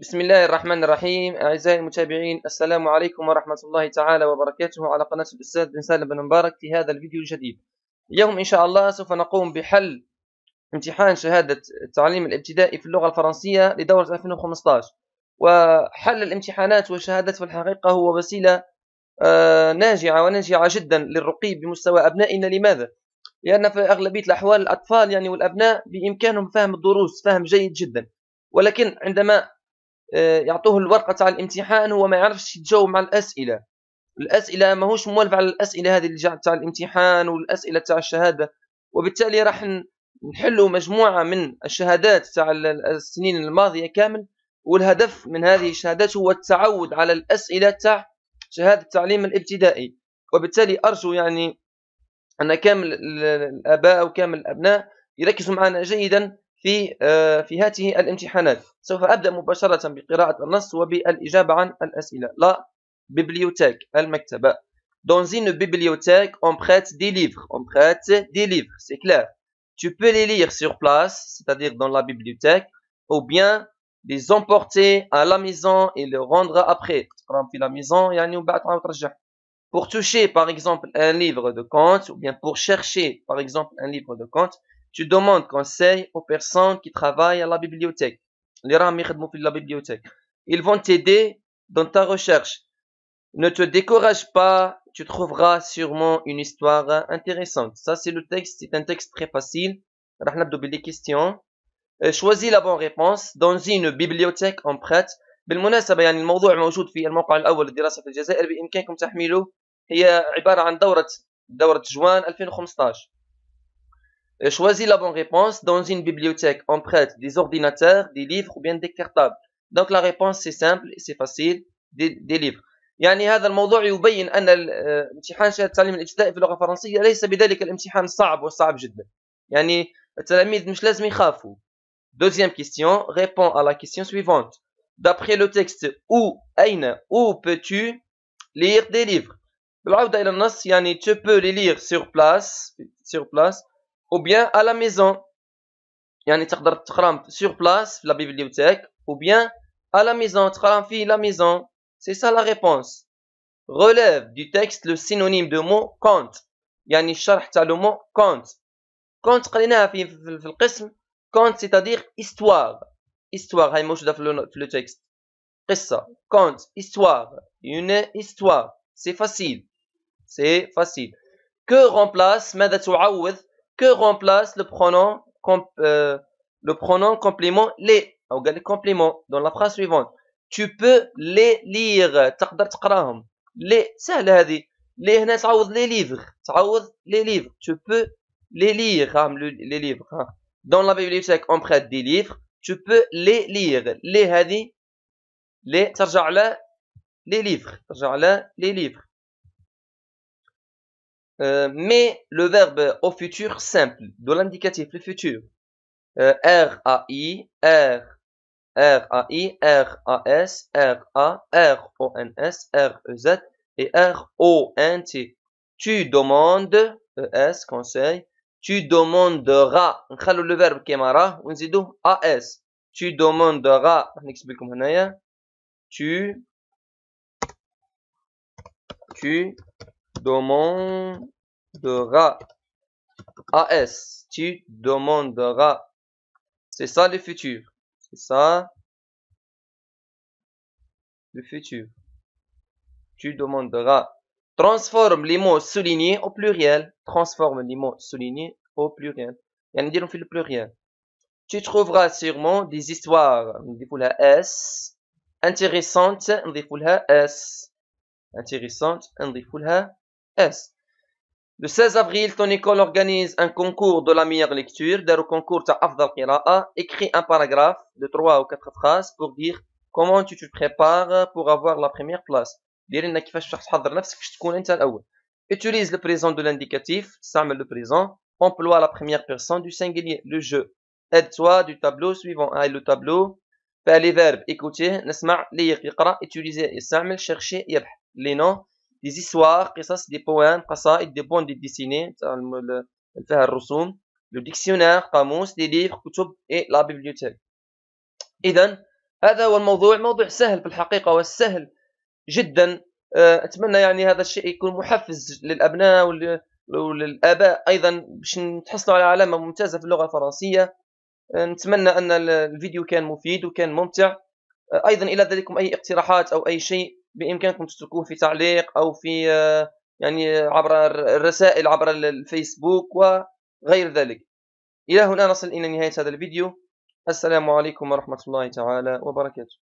بسم الله الرحمن الرحيم أعزائي المتابعين السلام عليكم ورحمة الله تعالى وبركاته على قناة الأستاذ بن سالم بن مبارك في هذا الفيديو الجديد اليوم إن شاء الله سوف نقوم بحل امتحان شهادة التعليم الابتدائي في اللغة الفرنسية لدورة 2015 وحل الامتحانات والشهادات في الحقيقة هو وسيلة آه، ناجعة وناجعة جدا للرقي بمستوى أبنائنا لماذا؟ لأن في أغلبية الأحوال الأطفال يعني والأبناء بإمكانهم فهم الدروس فهم جيد جدا ولكن عندما آه، يعطوه الورقه تاع الامتحان هو ما يعرفش يتجاوب مع الاسئله الاسئله ماهوش موالف على الاسئله هذه اللي تاع الامتحان والاسئله تاع الشهاده وبالتالي راح نحلوا مجموعه من الشهادات تاع السنين الماضيه كامل والهدف من هذه الشهادات هو التعود على الاسئله تاع شهاده التعليم الابتدائي وبالتالي ارجو يعني ان كامل الاباء وكامل الابناء يركزوا معنا جيدا في في الامتحانات سوف النص عن bibliothèque Dans une bibliothèque, on prête des livres. On prête des livres, c'est clair. Tu peux les lire sur place, c'est-à-dire dans la bibliothèque, ou bien les emporter à la maison et les rendre après. la maison Pour toucher, par exemple, un livre de compte, ou bien pour chercher, par exemple, un livre de compte, tu demandes conseil aux personnes qui travaillent à la bibliothèque. Les la bibliothèque. Ils vont t'aider dans ta recherche. Ne te décourage pas, tu trouveras sûrement une histoire intéressante. Ça, c'est le texte, c'est un texte très facile. des questions. Euh, choisis la bonne réponse dans une bibliothèque en prête. بالمناسبة يعني الموضوع موجود في الموقع في الجزائر تحميله هي عبارة عن دورة euh, choisis la bonne réponse. Dans une bibliothèque, on prête des ordinateurs, des livres ou bien des cartables. Donc la réponse c'est simple, c'est facile, des, des livres. يعني هذا الموضوع يبين أن الامتحان شهادة التعليم الابتدائي في اللغة الفرنسية ليس بذلك الامتحان صعب وصعب جدا. يعني التلاميذ مش لازم يخافوا. Deuxième question, réponds à la question suivante. D'après le texte où, أين, où peux-tu lire des livres بالعودة إلى النص يعني tu peux les lire sur place, sur place ou bien à la maison. yannick تقدر تقرا sur place la bibliothèque ou bien à la maison تقرا في la maison. C'est ça la réponse. Relève du texte le synonyme de mot compte. yannick الشرح تاع le mot compte. Compte قريناها في في القسم compte c'est-à-dire histoire. Histoire هاي موجودة في le texte. قصة compte histoire une histoire. C'est facile. C'est facile. Que remplace ماذا تعوض que remplace le pronom, euh, le pronom complément les. complément dans la phrase suivante. Tu peux les lire. Les, les هذه. Les هنا تعوض les livres. تعوض les livres. Tu peux les lire. Hein, les livres. Hein. Dans la bibliothèque, on prête des livres. Tu peux les lire. Les هذه. Les, ترجع les livres. ترجع les livres. Euh, mais le verbe au futur simple, de l'indicatif, le futur. Euh, R, A, I, R, R, A, I, R, A, S, R, A, R, O, N, S, R, E, Z et R, O, N, T. Tu demandes, E, conseil, tu demanderas, on le verbe qui est mara, on dit A, S. Tu demanderas, on explique comment on a, tu, tu demanderas AS. Tu demanderas. C'est ça le futur. C'est ça le futur. Tu demanderas. Transforme les mots soulignés au pluriel. Transforme les mots soulignés au pluriel. Il y a le pluriel. Tu trouveras sûrement des histoires. On la S. Intéressantes. On S. Intéressantes. On le 16 avril, ton école organise un concours de la meilleure lecture, le concours de Afdal Qira'a, écris un paragraphe de trois ou quatre phrases pour dire comment tu te prépares pour avoir la première place. Utilise le présent de l'indicatif, sam le présent, emploie la première personne du singulier, le jeu. Aide-toi du tableau suivant. à le tableau, fais les verbes, écouter, nesmar lire, utiliser, et chercher, les noms, دي زيسوار قصص دي بوان قصائد دي بون دي ديسيني تاع فيها الرسوم لو ديكسيونير قاموس دي ليفر كتب اي لا بيبليوتيك اذا هذا هو الموضوع موضوع سهل في الحقيقه والسهل جدا آه، اتمنى يعني هذا الشيء يكون محفز للابناء وللاباء ايضا باش تحصلوا على علامه ممتازه في اللغه الفرنسيه آه، نتمنى ان الفيديو كان مفيد وكان ممتع آه، ايضا الى ذلكم اي اقتراحات او اي شيء بامكانكم تتركوه في تعليق او في آه، يعني عبر الرسائل عبر الفيسبوك وغير ذلك الى هنا نصل الى نهايه هذا الفيديو السلام عليكم ورحمه الله تعالى وبركاته